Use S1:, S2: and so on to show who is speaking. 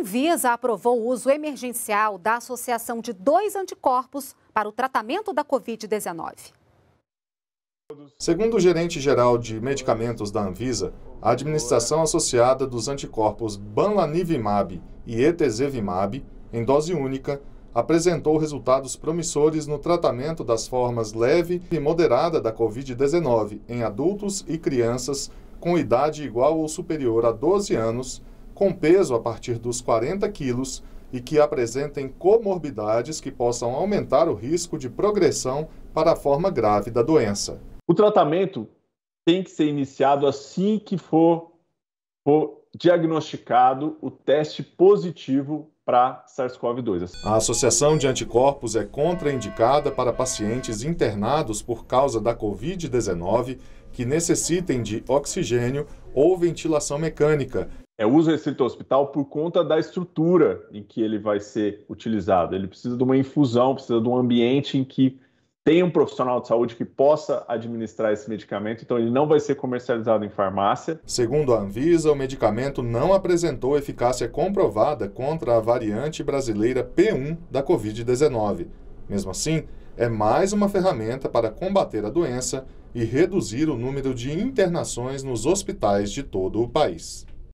S1: Anvisa aprovou o uso emergencial da associação de dois anticorpos para o tratamento da Covid-19.
S2: Segundo o gerente-geral de medicamentos da Anvisa, a administração associada dos anticorpos Banlanivimab e Etezevimab, em dose única, apresentou resultados promissores no tratamento das formas leve e moderada da Covid-19 em adultos e crianças com idade igual ou superior a 12 anos com peso a partir dos 40 quilos e que apresentem comorbidades que possam aumentar
S3: o risco de progressão para a forma grave da doença. O tratamento tem que ser iniciado assim que for, for diagnosticado o teste positivo para SARS-CoV-2.
S2: A associação de anticorpos é contraindicada para pacientes internados por causa da Covid-19 que
S3: necessitem de oxigênio ou ventilação mecânica é uso restrito ao hospital por conta da estrutura em que ele vai ser utilizado. Ele precisa de uma infusão, precisa de um ambiente em que tem um profissional de saúde que possa administrar esse medicamento, então ele não vai ser comercializado em farmácia. Segundo a Anvisa, o medicamento não apresentou eficácia
S2: comprovada contra a variante brasileira P1 da Covid-19. Mesmo assim, é mais uma ferramenta para combater a doença e reduzir o número de internações nos hospitais de todo o país.